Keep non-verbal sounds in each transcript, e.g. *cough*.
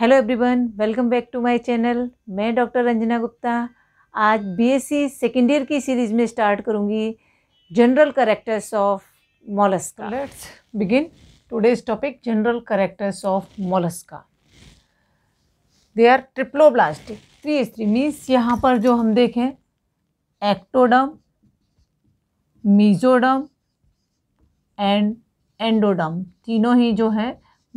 hello everyone welcome back to my channel मैं doctor Ranjana Gupta आज BSc second year की series में स्टार्ट करूंगी general characters of mollusca let's begin today's topic general characters of mollusca they are triploblastic three S three means यहाँ पर जो हम देखें एक्टोडम मीजोडम एंड एंडोडम तीनों ही जो हैं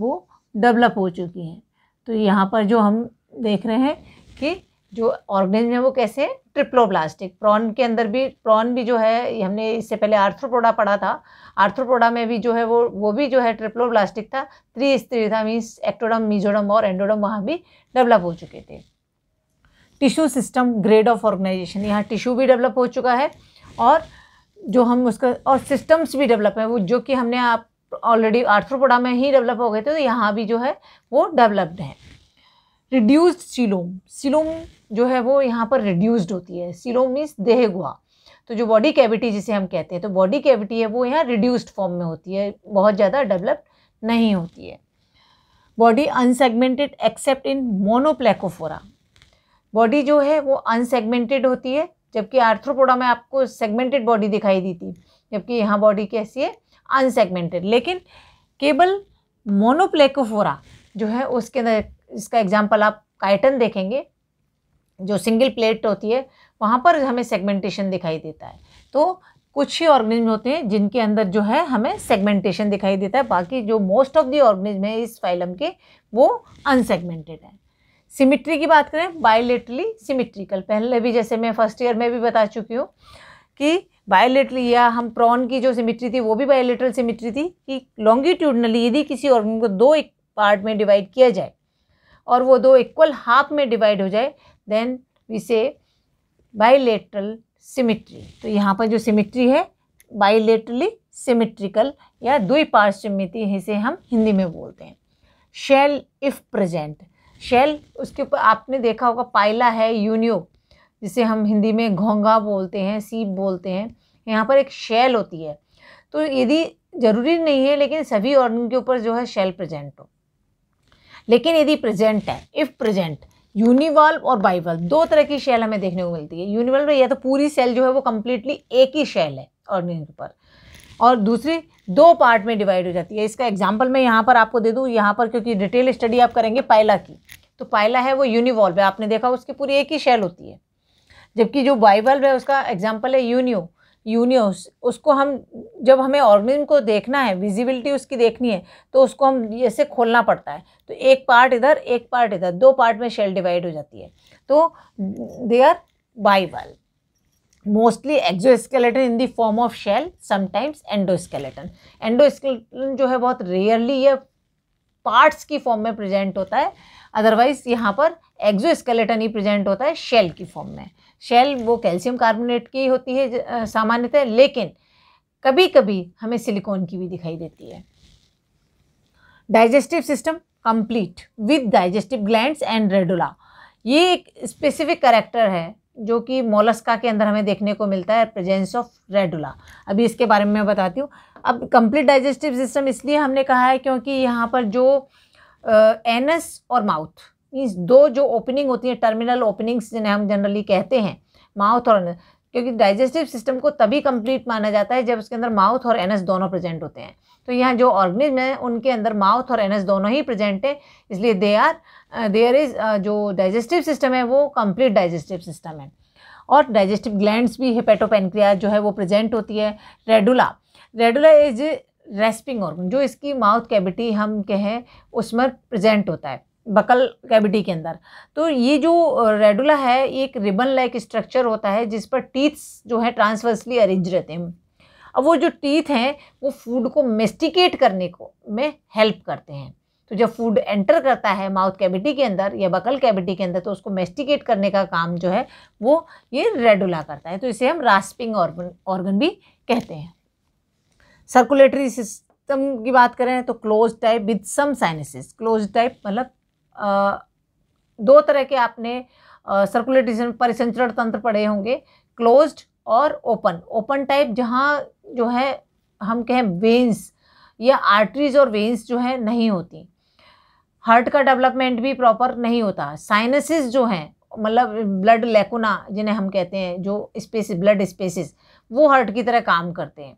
वो डेवलप हो चुकी हैं तो यहाँ पर जो हम देख रहे हैं कि जो ऑर्गेनिज्म है वो कैसे ट्रिप्लोब्लास्टिक प्रॉन के अंदर भी प्रॉन भी जो है हमने इससे पहले आर्थ्रोपोडा पढ़ा था आर्थ्रोपोडा में भी जो है वो वो भी जो है ट्रिप्लोब्लास्टिक था त्रिस्त्री था मीन्स एक्टोडम मीजोडम और एंडोडम वहाँ भी डेवलप हो चुके थे tissue system grade of organisation यहाँ टिश्यू भी डेवलप हो चुका है और जो हम उसका और सिस्टम्स भी डेवलप है वो जो कि हमने आप ऑलरेडी आर्थ्रोपोडा में ही डेवलप हो गए थे तो यहाँ भी जो है वो डेवलप्ड है रिड्यूस्ड सिलोम सिलोम जो है वो यहाँ पर रिड्यूस्ड होती है सिलोम मीन्स देह गुहा तो जो बॉडी कैविटी जिसे हम कहते हैं तो बॉडी कैविटी है वो यहाँ रिड्यूस्ड फॉर्म में होती है बहुत ज़्यादा डेवलप्ड नहीं होती है body unsegmented except in monoplacophora body जो है वो अनसेगमेंटेड होती है जबकि आर्थ्रोपोडा में आपको सेगमेंटेड बॉडी दिखाई दी थी जबकि यहाँ बॉडी कैसी है अनसेगमेंटेड लेकिन केवल मोनोप्लेकोफोरा जो है उसके अंदर इसका एग्जाम्पल आप काइटन देखेंगे जो सिंगल प्लेट होती है वहाँ पर हमें सेगमेंटेशन दिखाई देता है तो कुछ ही ऑर्गेनिज्म होते हैं जिनके अंदर जो है हमें सेगमेंटेशन दिखाई देता है बाकी जो मोस्ट ऑफ दी ऑर्गेनिज्म है इस फाइलम के वो अनसेगमेंटेड है सिमिट्री की बात करें बायोलेटरली सिमिट्रिकल पहले भी जैसे मैं फर्स्ट ईयर में भी बता चुकी हूँ कि बायोलेटरल या हम प्रॉन की जो सिमिट्री थी वो भी बायोलेटरल सिमिट्री थी कि लॉन्गिट्यूडनली यदि किसी ऑर्गन को दो एक पार्ट में डिवाइड किया जाए और वो दो इक्वल हाफ में डिवाइड हो जाए then we say bilateral symmetry तो यहाँ पर जो सिमिट्री है बायोलेटरली सिमिट्रिकल या द्विपार्श्वमिति इसे हम हिंदी में बोलते हैं शेल इफ़ प्रजेंट शेल उसके ऊपर आपने देखा होगा पाइला है यूनियो जिसे हम हिंदी में घोंगा बोलते हैं सीप बोलते हैं यहाँ पर एक शेल होती है तो यदि ज़रूरी नहीं है लेकिन सभी ऑर्गन के ऊपर जो है शेल प्रेजेंट हो लेकिन यदि प्रेजेंट है इफ़ प्रेजेंट यूनिवाल्व और बाइवल्व दो तरह की शेल हमें देखने को मिलती है यूनिवाल्व या तो पूरी सेल जो है वो कम्प्लीटली एक ही शेल है ऑर्गन के ऊपर और दूसरी दो पार्ट में डिवाइड हो जाती है इसका एग्जाम्पल मैं यहाँ पर आपको दे दूँ यहाँ पर क्योंकि डिटेल स्टडी आप करेंगे पायला की तो पायला है वो यूनिवॉल्व है आपने देखा उसकी पूरी एक ही शेल होती है जबकि जो बाइबल है उसका एग्जाम्पल है यूनियो यूनियोस उसको हम जब हमें ऑर्गेनिज्म को देखना है विजिबिलिटी उसकी देखनी है तो उसको हम ऐसे खोलना पड़ता है तो एक पार्ट इधर एक पार्ट इधर दो पार्ट में शेल डिवाइड हो जाती है तो they are bible mostly exoskeleton in the form of shell sometimes endoskeleton endoskeleton जो है बहुत रेयरली ये पार्ट्स की फॉर्म में प्रेजेंट होता है अदरवाइज यहाँ पर एक्जोस्केलेटन ही प्रेजेंट होता है शेल की फॉर्म में शेल वो कैल्शियम कार्बोनेट की होती है सामान्यतः लेकिन कभी कभी हमें सिलिकॉन की भी दिखाई देती है digestive system complete with digestive glands and radula ये एक स्पेसिफिक करेक्टर है जो कि मोलस्का के अंदर हमें देखने को मिलता है प्रेजेंस ऑफ रेडुला अभी इसके बारे में मैं बताती हूँ अब कंप्लीट डाइजेस्टिव सिस्टम इसलिए हमने कहा है क्योंकि यहाँ पर जो एनस और माउथ मीन्स दो जो ओपनिंग होती है टर्मिनल ओपनिंग्स जिन्हें हम जनरली कहते हैं माउथ और एनस क्योंकि डाइजेस्टिव सिस्टम को तभी कंप्लीट माना जाता है जब उसके अंदर माउथ और एनस दोनों प्रेजेंट होते हैं तो यहाँ जो ऑर्गेनिज्म है उनके अंदर माउथ और एनस दोनों ही प्रेजेंट है इसलिए दे आर देयर इज जो डाइजेस्टिव सिस्टम है वो कंप्लीट डाइजेस्टिव सिस्टम है और डाइजेस्टिव ग्लैंड्स भी हिपेटोपेनक्रिया जो है वो प्रेजेंट होती है radula radula is rasping organ जो इसकी माउथ कैविटी हम कहें उसमें प्रेजेंट होता है बकल कैविटी के अंदर तो ये जो रेडुला है एक रिबन लाइक स्ट्रक्चर होता है जिस पर टीथ्स जो है ट्रांसवर्सली अरेंज रहते हैं अब वो जो टीथ हैं वो फूड को मेस्टिकेट करने को में हेल्प करते हैं तो जब फूड एंटर करता है माउथ कैविटी के अंदर या बकल कैविटी के अंदर तो उसको मेस्टिकेट करने का काम जो है वो ये रेडुला करता है तो इसे हम रास्पिंग ऑर्गन ऑर्गन भी कहते हैं सर्कुलेटरी सिस्टम की बात करें तो close type with some sinuses close type मतलब दो तरह के आपने सर्कुलेटरी परिसंचरण तंत्र पढ़े होंगे क्लोज्ड और ओपन ओपन टाइप जहाँ जो है हम कहें वेंस या आर्टरीज और वेंस जो है नहीं होती हार्ट का डेवलपमेंट भी प्रॉपर नहीं होता साइनसिस जो हैं मतलब ब्लड लेकुना जिन्हें हम कहते हैं जो स्पेसिस ब्लड स्पेसिस वो हार्ट की तरह काम करते हैं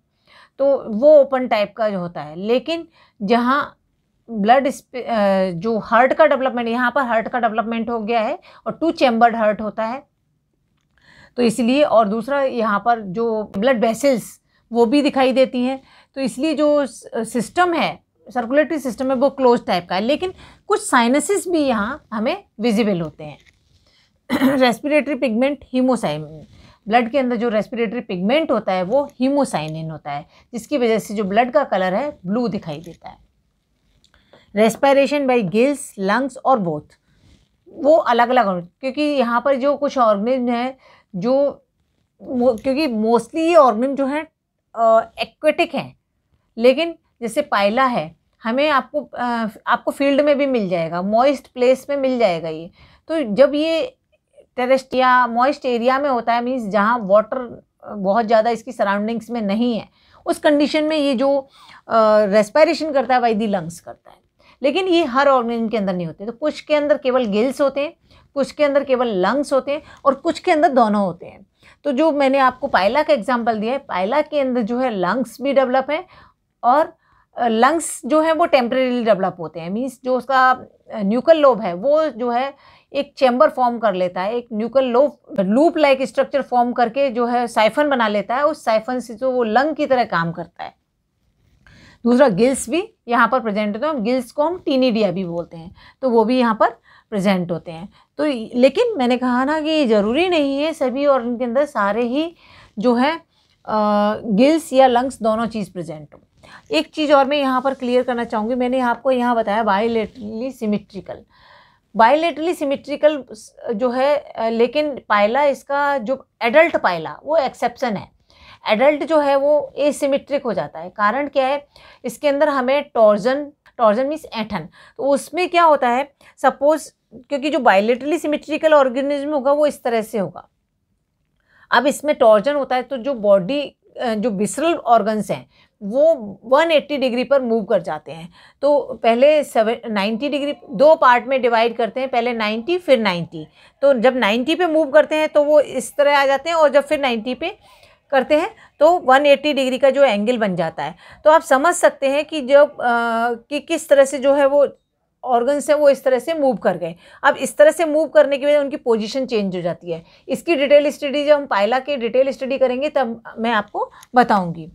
तो वो ओपन टाइप का जो होता है लेकिन जहाँ ब्लड जो हार्ट का डेवलपमेंट यहाँ पर हार्ट का डेवलपमेंट हो गया है और टू चैम्बर्ड हार्ट होता है तो इसलिए और दूसरा यहाँ पर जो ब्लड वेसल्स वो भी दिखाई देती हैं तो इसलिए जो सिस्टम है सर्कुलेटरी सिस्टम है वो क्लोज टाइप का है लेकिन कुछ साइनसिस भी यहाँ हमें विजिबल होते हैं *clears throat* रेस्पिरेटरी पिगमेंट हीमोसाइम ब्लड के अंदर जो रेस्पिरेटरी पिगमेंट होता है वो हीमोसाइनिन होता है जिसकी वजह से जो ब्लड का कलर है ब्लू दिखाई देता है रेस्पायरेशन बाई गिल्स लंग्स और बोथ वो अलग अलग क्योंकि यहाँ पर जो कुछ ऑर्गेनिज्म है जो क्योंकि मोस्टली ये ऑर्गेनिज्म जो है एक्वेटिक हैं लेकिन जैसे पायला है हमें आपको आ, आपको फील्ड में भी मिल जाएगा मॉइस्ट प्लेस में मिल जाएगा ये तो जब ये टेरेस्ट या मॉइस्ट एरिया में होता है मीन्स जहाँ वाटर बहुत ज़्यादा इसकी सराउंडिंग्स में नहीं है उस कंडीशन में ये जो रेस्पायरेशन करता है वाई दी लंग्स करता है लेकिन ये हर ऑर्गेनिज्म के अंदर नहीं होते तो कुछ के अंदर केवल गिल्स होते हैं कुछ के अंदर केवल लंग्स होते हैं और कुछ के अंदर दोनों होते हैं तो जो मैंने आपको पायला का एग्जाम्पल दिया है पायला के अंदर जो है लंग्स भी डेवलप है और लंग्स जो है वो टेम्प्रेरीली डेवलप होते हैं मीन्स जो उसका न्यूकल लोब है वो जो है एक चैम्बर फॉर्म कर लेता है एक न्यूकल लोप लूप लाइक स्ट्रक्चर फॉर्म करके जो है साइफन बना लेता है उस साइफन से जो वो लंग की तरह काम करता है दूसरा गिल्स भी यहाँ पर प्रेजेंट होते हैं गिल्स को हम टीनीडिया भी बोलते हैं तो वो भी यहाँ पर प्रेजेंट होते हैं तो लेकिन मैंने कहा ना कि ज़रूरी नहीं है सभी और उनके अंदर सारे ही जो है गिल्स या लंग्स दोनों चीज़ प्रेजेंट हो एक चीज़ और मैं यहाँ पर क्लियर करना चाहूँगी मैंने आपको यहाँ बताया bilaterally symmetrical bilaterally symmetrical uh, जो है uh, लेकिन पायला इसका जो एडल्ट पायला वो एक्सेप्शन है एडल्ट जो है वो एसिमेट्रिक हो जाता है कारण क्या है इसके अंदर हमें टॉर्जन टॉर्जन मीन्स ऐठन तो उसमें क्या होता है सपोज क्योंकि जो बायोलेटरली सिमेट्रिकल ऑर्गेनिज्म होगा वो इस तरह से होगा अब इसमें टॉर्जन होता है तो जो बॉडी uh, जो विसरल ऑर्गन्स हैं वो 180 डिग्री पर मूव कर जाते हैं तो पहले सेवन नाइन्टी डिग्री दो पार्ट में डिवाइड करते हैं पहले 90 फिर 90 तो जब 90 पे मूव करते हैं तो वो इस तरह आ जाते हैं और जब फिर 90 पे करते हैं तो 180 डिग्री का जो एंगल बन जाता है तो आप समझ सकते हैं कि जब कि किस तरह से जो है वो ऑर्गन्स हैं वो इस तरह से मूव कर गए अब इस तरह से मूव करने की वजह उनकी पोजीशन चेंज हो जाती है इसकी डिटेल स्टडी जब हम पायला के डिटेल स्टडी करेंगे तब मैं आपको बताऊंगी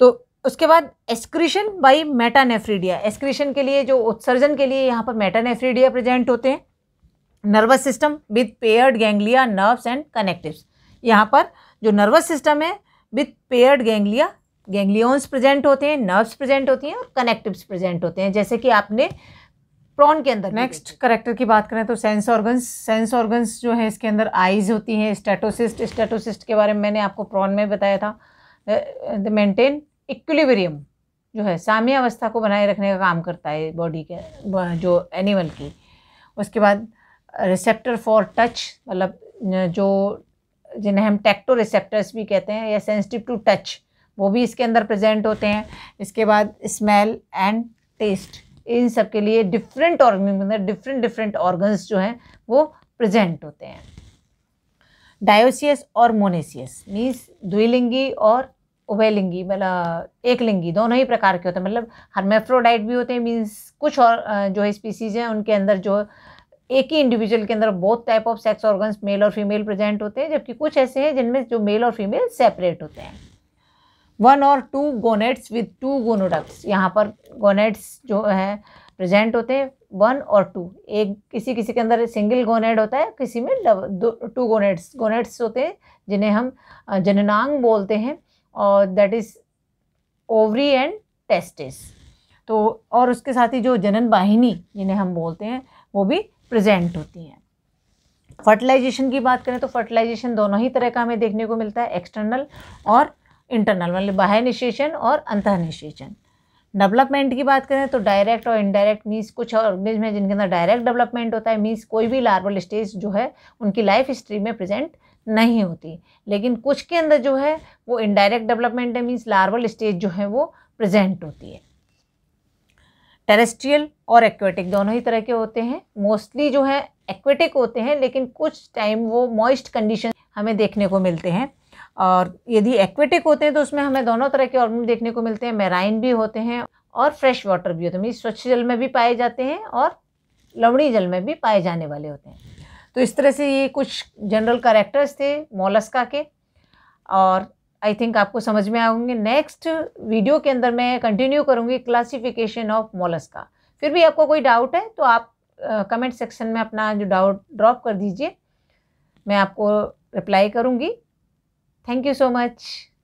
तो उसके बाद एक्सक्रीशन बाई मेटानेफ्रीडिया एक्सक्रीशन के लिए जो उत्सर्जन के लिए यहाँ पर मेटानेफ्रीडिया प्रेजेंट होते हैं nervous system with paired ganglia nerves and connectives यहाँ पर जो नर्वस सिस्टम है with paired ganglia ganglions present होते हैं नर्व्स प्रेजेंट होती हैं और कनेक्टिव्स प्रेजेंट होते हैं जैसे कि आपने प्रॉन के अंदर नेक्स्ट करेक्टर की बात करें तो सेंस ऑर्गन्स सेंस ऑर्गन्स जो है इसके अंदर आइज होती हैं स्टेटोसिस्ट स्टेटोसिस्ट के बारे में मैंने आपको प्रॉन में बताया था मेंटेन इक्विलिब्रियम जो है अवस्था को बनाए रखने का काम करता है बॉडी के जो एनिमल की उसके बाद रिसेप्टर फॉर टच मतलब जो जिन्हें हम टैक्टो रिसेप्टर्स भी कहते हैं या सेंसिटिव टू टच वो भी इसके अंदर प्रेजेंट होते हैं इसके बाद स्मेल एंड टेस्ट इन सब के लिए डिफरेंट ऑर्गन के अंदर डिफरेंट डिफरेंट ऑर्गन्स जो हैं वो प्रेजेंट होते हैं डायोसियस और मोनेसियस मीन्स द्विलिंगी और उभयलिंगी मतलब एक लिंगी दोनों ही प्रकार के होते हैं मतलब हरमेफ्रोडाइट भी होते हैं मीन्स कुछ और जो है स्पीसीज हैं उनके अंदर जो एक ही इंडिविजुअल के अंदर बहुत type of sex organs male और फीमेल प्रेजेंट होते हैं जबकि कुछ ऐसे हैं जिनमें जो मेल और फीमेल सेपरेट होते हैं वन और two gonads with two gonoducts यहाँ पर गोनेट्स जो है प्रेजेंट होते हैं वन और टू एक किसी किसी के अंदर सिंगल गोनेड होता है किसी में दो टू गोनेट्स गोनेट्स होते हैं जिन्हें हम जननांग बोलते हैं और that is ovary and testis तो और उसके साथ ही जो जनन वाहिनी जिन्हें हम बोलते हैं वो भी प्रेजेंट होती हैं फर्टिलाइजेशन की बात करें तो फर्टिलाइजेशन दोनों ही तरह का हमें देखने को मिलता है एक्सटर्नल और इंटरनल मतलब बाह्य निषेचन और अंतः निषेचन डेवलपमेंट की बात करें तो डायरेक्ट और इनडायरेक्ट मीन्स कुछ ऑर्गेनिज्म है जिनके अंदर डायरेक्ट डेवलपमेंट होता है मीन्स कोई भी लार्वल स्टेज जो है उनकी लाइफ हिस्ट्री में प्रेजेंट नहीं होती लेकिन कुछ के अंदर जो है वो इनडायरेक्ट डेवलपमेंट है मीन्स लार्वल स्टेज जो है वो प्रेजेंट होती है टेरेस्ट्रियल और एक्वेटिक दोनों ही तरह के होते हैं मोस्टली जो है एक्वेटिक होते हैं लेकिन कुछ टाइम वो मॉइस्ट कंडीशन हमें देखने को मिलते हैं और यदि एक्वेटिक होते हैं तो उसमें हमें दोनों तरह के ऑर्गन देखने को मिलते हैं मेराइन भी होते हैं और फ्रेश वाटर भी होते हैं स्वच्छ जल में भी पाए जाते हैं और लवणी जल में भी पाए जाने वाले होते हैं तो इस तरह से ये कुछ जनरल करेक्टर्स थे मोलस्का के और आई थिंक आपको समझ में आएंगे नेक्स्ट वीडियो के अंदर मैं कंटिन्यू करूँगी क्लासिफिकेशन ऑफ मोलस्का फिर भी आपको कोई डाउट है तो आप कमेंट uh, सेक्शन में अपना जो डाउट ड्रॉप कर दीजिए मैं आपको रिप्लाई करूँगी थैंक यू सो मच